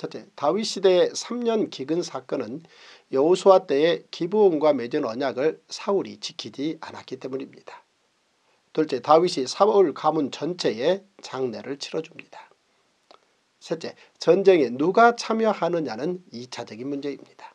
첫째, 다윗 시대의 3년 기근 사건은 여호수아 때의 기부온과 맺은 언약을 사울이 지키지 않았기 때문입니다. 둘째, 다윗이 사울 가문 전체에 장례를 치러줍니다. 셋째, 전쟁에 누가 참여하느냐는 2차적인 문제입니다.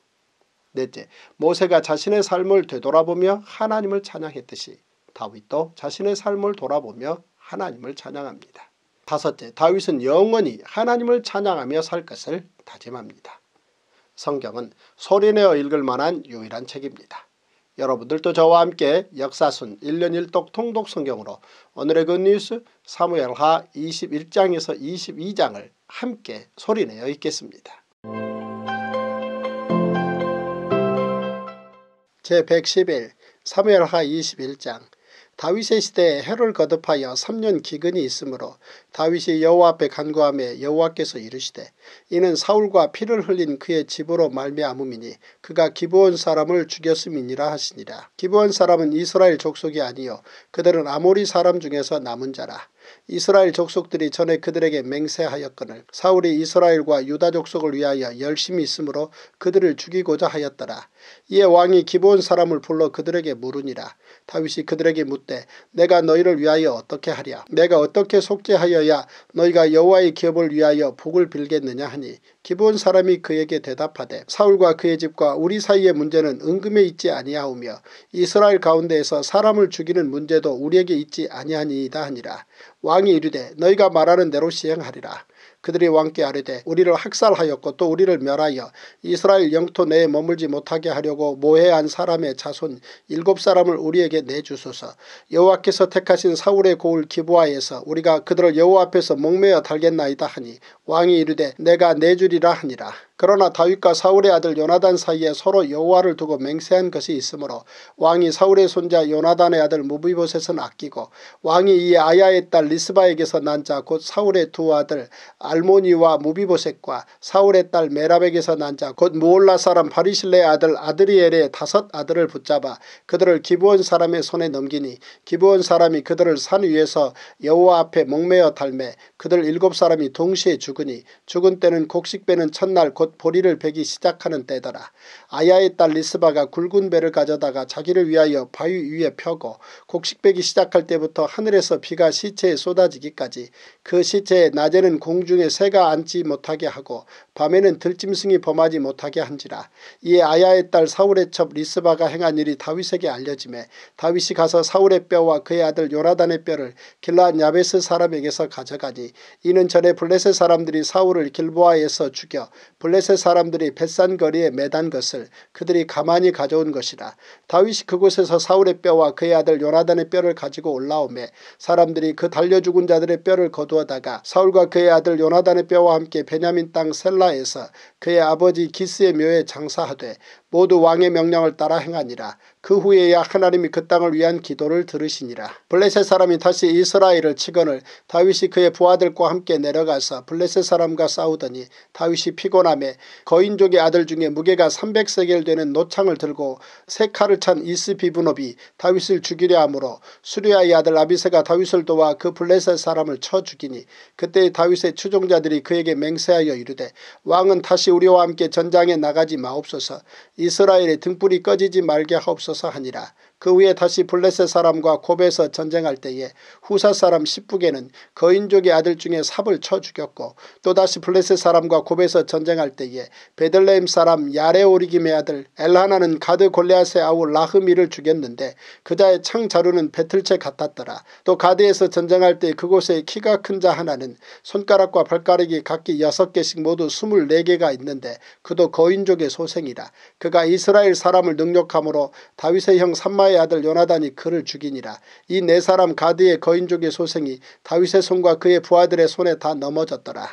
넷째, 모세가 자신의 삶을 되돌아보며 하나님을 찬양했듯이 다윗도 자신의 삶을 돌아보며 하나님을 찬양합니다. 다섯째 다윗은 영원히 하나님을 찬양하며 살 것을 다짐합니다. 성경은 소리내어 읽을 만한 유일한 책입니다. 여러분들도 저와 함께 역사순 1년 1독 통독 성경으로 오늘의 굿뉴스 그 사무엘하 21장에서 22장을 함께 소리내어 읽겠습니다. 제111 사무엘하 21장 다윗의 시대에 해를 거듭하여 3년 기근이 있으므로 다윗이 여호와 앞에 간구함에 여호와께서 이르시되 이는 사울과 피를 흘린 그의 집으로 말미암음이니 그가 기부온 사람을 죽였음이니라 하시니라. 기부온 사람은 이스라엘 족속이 아니요 그들은 아모리 사람 중에서 남은 자라. 이스라엘 족속들이 전에 그들에게 맹세하였거늘 사울이 이스라엘과 유다 족속을 위하여 열심히 있으므로 그들을 죽이고자 하였더라. 이에 왕이 기브온 사람을 불러 그들에게 물으니라. 다윗이 그들에게 묻되 내가 너희를 위하여 어떻게 하랴 내가 어떻게 속죄하여야 너희가 여호와의 기업을 위하여 복을 빌겠느냐 하니 기브온 사람이 그에게 대답하되 사울과 그의 집과 우리 사이의 문제는 은금에 있지 아니하오며 이스라엘 가운데에서 사람을 죽이는 문제도 우리에게 있지 아니하니이다 하니라. 왕이 이르되 너희가 말하는 대로 시행하리라. 그들이 왕께 아뢰되 우리를 학살하였고 또 우리를 멸하여 이스라엘 영토 내에 머물지 못하게 하려고 모해한 사람의 자손 일곱 사람을 우리에게 내주소서 여호와께서 택하신 사울의 고을 기부하에서 우리가 그들을 여호와 앞에서 목매어 달겠나이다 하니 왕이 이르되 내가 내주리라 하니라 그러나 다윗과 사울의 아들 요나단 사이에 서로 여호와를 두고 맹세한 것이 있으므로 왕이 사울의 손자 요나단의 아들 무비보셋은 아끼고 왕이 이 아야의 딸 리스바에게서 난자곧 사울의 두 아들 알모니와 무비보셋과 사울의 딸메라랍에서난자곧 무올라 사람 바리실레의 아들 아드리엘의 다섯 아들을 붙잡아 그들을 기부원 사람의 손에 넘기니 기부원 사람이 그들을 산 위에서 여호와 앞에 목매어 달매 그들 일곱 사람이 동시에 죽으니 죽은 때는 곡식 빼는 첫날 곧곧 보리를 베기 시작하는 때더라. 아야의 딸 리스바가 굵은 배를 가져다가 자기를 위하여 바위 위에 펴고 곡식 베기 시작할 때부터 하늘에서 비가 시체에 쏟아지기까지 그 시체에 낮에는 공중에 새가 앉지 못하게 하고 밤에는 들짐승이 범하지 못하게 한지라. 이에 아야의 딸 사울의 첩 리스바가 행한 일이 다윗에게 알려지에 다윗이 가서 사울의 뼈와 그의 아들 요라단의 뼈를 길라한 야베스 사람에게서 가져가니 이는 전에 블레셋 사람들이 사울을 길보아에서 죽여 블레 블레셋 사람들이 뱃산 거리에 매단 것을 그들이 가만히 가져온 것이라. 다윗이 그곳에서 사울의 뼈와 그의 아들 요나단의 뼈를 가지고 올라오매 사람들이 그 달려 죽은 자들의 뼈를 거두어다가 사울과 그의 아들 요나단의 뼈와 함께 베냐민 땅 셀라에서 그의 아버지 기스의 묘에 장사하되 모두 왕의 명령을 따라 행하니라. 그 후에야 하나님이 그 땅을 위한 기도를 들으시니라. 블레셋 사람이 다시 이스라엘을 치거늘 다윗이 그의 부하들과 함께 내려가서 블레셋 사람과 싸우더니 다윗이 피곤함에 거인족의 아들 중에 무게가 300세겔 되는 노창을 들고 세 칼을 찬 이스비브노비 다윗을 죽이려 함으로 수리아의 아들 아비세가 다윗을 도와 그 블레셋 사람을 쳐 죽이니 그때 다윗의 추종자들이 그에게 맹세하여 이르되 왕은 다시 우리와 함께 전장에 나가지 마옵소서 이스라엘의 등불이 꺼지지 말게 하옵소서 하니라. 그 후에 다시 블레셋 사람과 곱에서 전쟁할 때에 후사 사람 십부개는 거인족의 그 아들 중에 삽을 쳐 죽였고 또다시 블레셋 사람과 곱에서 전쟁할 때에 베들레헴 사람 야레오리김의 아들 엘하나는 가드 골레앗의 아우 라흐미를 죽였는데 그자의 창자루는 배틀채 같았더라. 또 가드에서 전쟁할 때 그곳에 키가 큰 자 하나는 손가락과 발가락이 각기 여섯 개씩 모두 스물네 개가 있는데 그도 거인족의 그 소생이라. 그가 이스라엘 사람을 능력함으로 다윗의 형 삼만 스마의 아들 요나단이 그를 죽이니라. 이 네 사람 가드의 거인족의 소생이 다윗의 손과 그의 부하들의 손에 다 넘어졌더라.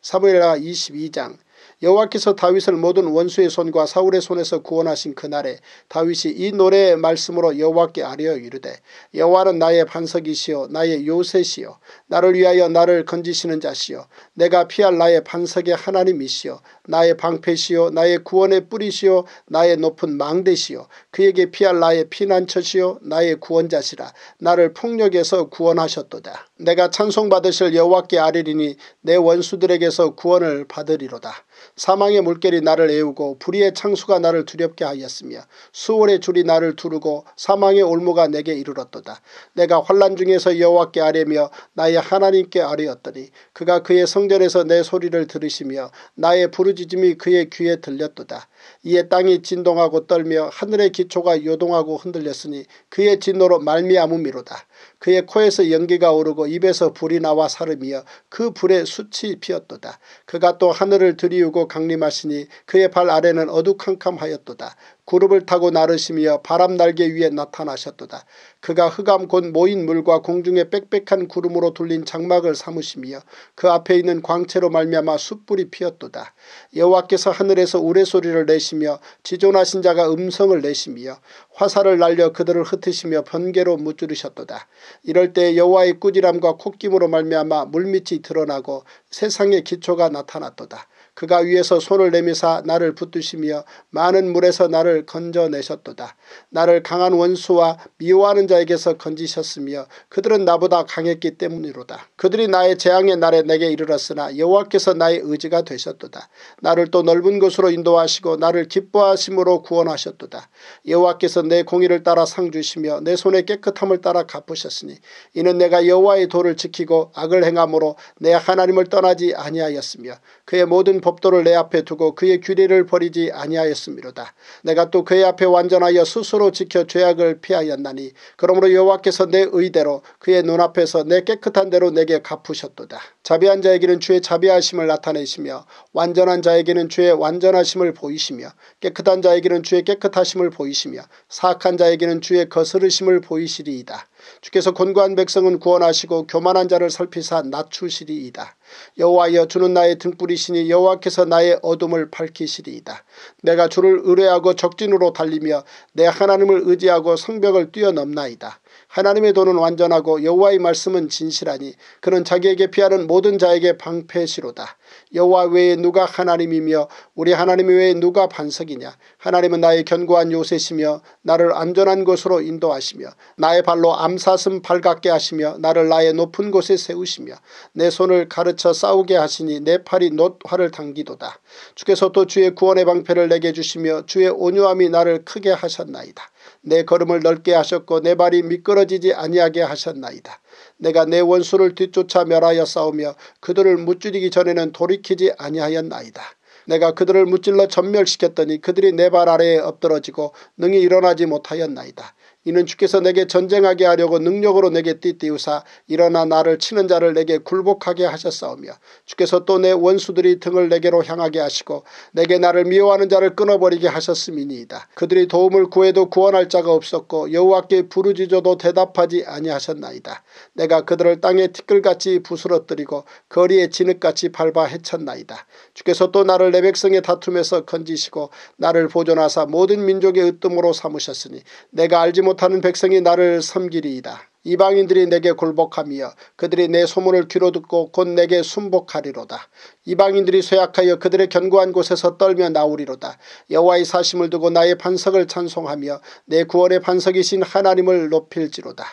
사무엘하 22장 여호와께서 다윗을 모든 원수의 손과 사울의 손에서 구원하신 그날에 다윗이 이 노래의 말씀으로 여호와께 아뢰어 이르되 여호와는 나의 반석이시요 나의 요새시요 나를 위하여 나를 건지시는 자시요 내가 피할 나의 반석의 하나님이시요 나의 방패시요 나의 구원의 뿌리시요 나의 높은 망대시요 그에게 피할 나의 피난처시요 나의 구원자시라 나를 폭력에서 구원하셨도다 내가 찬송받으실 여호와께 아뢰리니 내 원수들에게서 구원을 받으리로다 사망의 물결이 나를 애우고 불의의 창수가 나를 두렵게 하였으며 수월의 줄이 나를 두르고 사망의 올무가 내게 이르렀도다. 내가 환란 중에서 여호와께 아뢰며 나의 하나님께 아뢰었더니 그가 그의 성전에서 내 소리를 들으시며 나의 부르짖음이 그의 귀에 들렸도다. 이에 땅이 진동하고 떨며 하늘의 기초가 요동하고 흔들렸으니 그의 진노로 말미암음이로다. 그의 코에서 연기가 오르고 입에서 불이 나와 사름이그 불에 숯이 피었도다. 그가 또 하늘을 들이우고 들고 강림하시니 그의 발 아래는 어두캄캄하였도다. 구름을 타고 나르시며 바람 날개 위에 나타나셨도다. 그가 흑암 곧 모인 물과 공중의 빽빽한 구름으로 둘린 장막을 삼으시며 그 앞에 있는 광채로 말미암아 숯불이 피었도다. 여호와께서 하늘에서 우레소리를 내시며 지존하신 자가 음성을 내시며 화살을 날려 그들을 흩으시며 번개로 무찌르셨도다. 이럴 때 여호와의 꾸지람과 콧김으로 말미암아 물밑이 드러나고 세상의 기초가 나타났도다. 그가 위에서 손을 내미사 나를 붙드시며 많은 물에서 나를 건져내셨도다. 나를 강한 원수와 미워하는 자에게서 건지셨으며 그들은 나보다 강했기 때문이로다. 그들이 나의 재앙의 날에 내게 이르렀으나 여호와께서 나의 의지가 되셨도다. 나를 또 넓은 곳으로 인도하시고 나를 기뻐하심으로 구원하셨도다. 여호와께서 내 공의를 따라 상 주시며 내 손의 깨끗함을 따라 갚으셨으니 이는 내가 여호와의 도를 지키고 악을 행함으로 내 하나님을 떠나지 아니하였으며 그의 모든 법도를 내 앞에 두고 그의 규례를 버리지 아니하였음이로다. 내가 또 그의 앞에 완전하여 스스로 지켜 죄악을 피하였나니 그러므로 여호와께서 내 의대로 그의 눈앞에서 내 깨끗한 대로 내게 갚으셨도다. 자비한 자에게는 주의 자비하심을 나타내시며 완전한 자에게는 주의 완전하심을 보이시며 깨끗한 자에게는 주의 깨끗하심을 보이시며 사악한 자에게는 주의 거스르심을 보이시리이다. 주께서 권고한 백성은 구원하시고 교만한 자를 설피사 낮추시리이다. 여호와여 주는 나의 등불이시니 여호와께서 나의 어둠을 밝히시리이다. 내가 주를 의뢰하고 적진으로 달리며 내 하나님을 의지하고 성벽을 뛰어넘나이다. 하나님의 도는 완전하고 여호와의 말씀은 진실하니 그는 자기에게 피하는 모든 자에게 방패시로다. 여호와 외에 누가 하나님이며 우리 하나님 외에 누가 반석이냐 하나님은 나의 견고한 요새시며 나를 안전한 곳으로 인도하시며 나의 발로 암사슴 발갛게 하시며 나를 나의 높은 곳에 세우시며 내 손을 가르쳐 싸우게 하시니 내 팔이 노화를 당기도다 주께서 또 주의 구원의 방패를 내게 주시며 주의 온유함이 나를 크게 하셨나이다 내 걸음을 넓게 하셨고 내 발이 미끄러지지 아니하게 하셨나이다 내가 내 원수를 뒤쫓아 멸하여 싸우며 그들을 무찌르기 전에는 돌이키지 아니하였나이다. 내가 그들을 무찔러 전멸시켰더니 그들이 내 발 아래에 엎드러지고 능히 일어나지 못하였나이다. 이는 주께서 내게 전쟁하게 하려고 능력으로 내게 띠띠우사 일어나 나를 치는 자를 내게 굴복하게 하셨사오며 주께서 또 내 원수들이 등을 내게로 향하게 하시고 내게 나를 미워하는 자를 끊어버리게 하셨음이니이다. 그들이 도움을 구해도 구원할 자가 없었고 여호와께 부르짖어도 대답하지 아니하셨나이다. 내가 그들을 땅에 티끌같이 부스러뜨리고 거리에 진흙같이 밟아 헤쳤나이다. 주께서 또 나를 내 백성의 다툼에서 건지시고 나를 보존하사 모든 민족의 으뜸으로 삼으셨으니 내가 알지 못 못하는 백성이 나를 섬기리이다. 이방인들이 내게 굴복하며 그들이 내 소문을 귀로 듣고 곧 내게 순복하리로다. 이방인들이 쇠약하여 그들의 견고한 곳에서 떨며 나오리로다. 여호와의 사심을 두고 나의 반석을 찬송하며 내 구원의 반석이신 하나님을 높일지로다.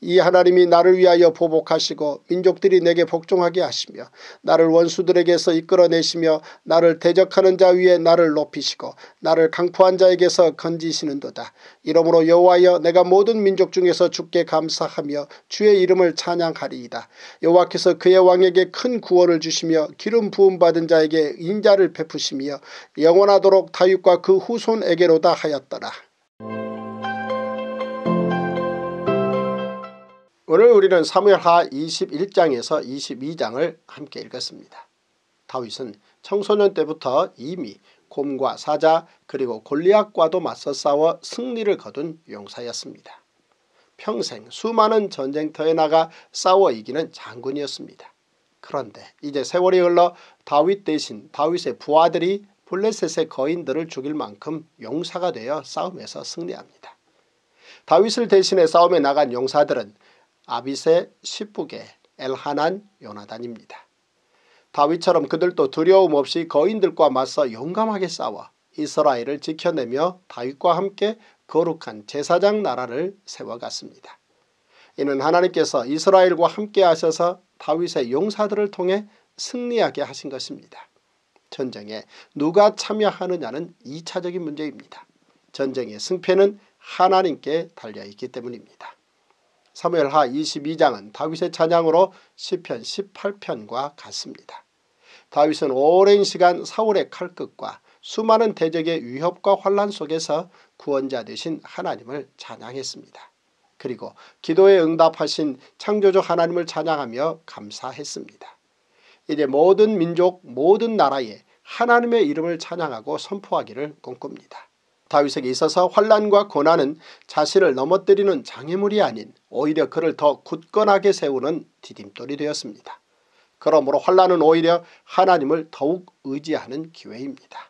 이 하나님이 나를 위하여 보복하시고 민족들이 내게 복종하게 하시며 나를 원수들에게서 이끌어내시며 나를 대적하는 자 위에 나를 높이시고 나를 강포한 자에게서 건지시는도다. 이러므로 여호와여 내가 모든 민족 중에서 죽게 감사하 생각하며 주의 이름을 찬양하리이다. 여호와께서 그의 왕에게 큰 구원을 주시며 기름 부음받은 자에게 인자를 베푸시며 영원하도록 다윗과 그 후손에게로다 하였더라. 오늘 우리는 사무엘하 21장에서 22장을 함께 읽었습니다. 다윗은 청소년 때부터 이미 곰과 사자 그리고 골리앗과도 맞서 싸워 승리를 거둔 용사였습니다. 평생 수많은 전쟁터에 나가 싸워 이기는 장군이었습니다. 그런데 이제 세월이 흘러 다윗 대신 다윗의 부하들이 블레셋의 거인들을 죽일 만큼 용사가 되어 싸움에서 승리합니다. 다윗을 대신해 싸움에 나간 용사들은 아비세 시부게 엘하난 요나단입니다. 다윗처럼 그들도 두려움 없이 거인들과 맞서 용감하게 싸워 이스라엘을 지켜내며 다윗과 함께 거룩한 제사장 나라를 세워갔습니다. 이는 하나님께서 이스라엘과 함께 하셔서 다윗의 용사들을 통해 승리하게 하신 것입니다. 전쟁에 누가 참여하느냐는 2차적인 문제입니다. 전쟁의 승패는 하나님께 달려있기 때문입니다. 사무엘하 22장은 다윗의 찬양으로 시편 18편과 같습니다. 다윗은 오랜 시간 사울의 칼끝과 수많은 대적의 위협과 환란 속에서 구원자 되신 하나님을 찬양했습니다. 그리고 기도에 응답하신 창조주 하나님을 찬양하며 감사했습니다. 이제 모든 민족 모든 나라에 하나님의 이름을 찬양하고 선포하기를 꿈꿉니다. 다윗에게 있어서 환란과 고난은 자신을 넘어뜨리는 장애물이 아닌 오히려 그를 더 굳건하게 세우는 디딤돌이 되었습니다. 그러므로 환란은 오히려 하나님을 더욱 의지하는 기회입니다.